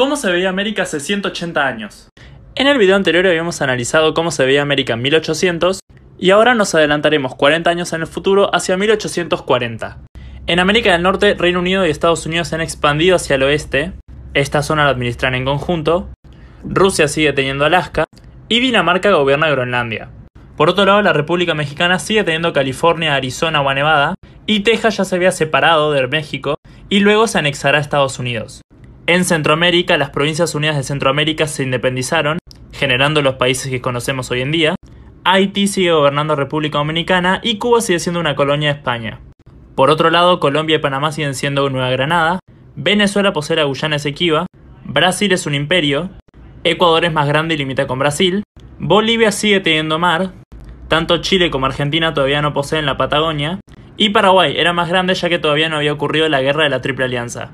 ¿Cómo se veía América hace 180 años? En el video anterior habíamos analizado cómo se veía América en 1800 y ahora nos adelantaremos 40 años en el futuro hacia 1840. En América del Norte, Reino Unido y Estados Unidos se han expandido hacia el oeste, esta zona la administran en conjunto, Rusia sigue teniendo Alaska y Dinamarca gobierna Groenlandia. Por otro lado, la República Mexicana sigue teniendo California, Arizona o Nevada, y Texas ya se había separado de México y luego se anexará a Estados Unidos. En Centroamérica, las Provincias Unidas de Centroamérica se independizaron, generando los países que conocemos hoy en día. Haití sigue gobernando República Dominicana y Cuba sigue siendo una colonia de España. Por otro lado, Colombia y Panamá siguen siendo Nueva Granada, Venezuela posee la Guyana Esequiba, Brasil es un imperio, Ecuador es más grande y limita con Brasil, Bolivia sigue teniendo mar, tanto Chile como Argentina todavía no poseen la Patagonia, y Paraguay era más grande ya que todavía no había ocurrido la guerra de la Triple Alianza.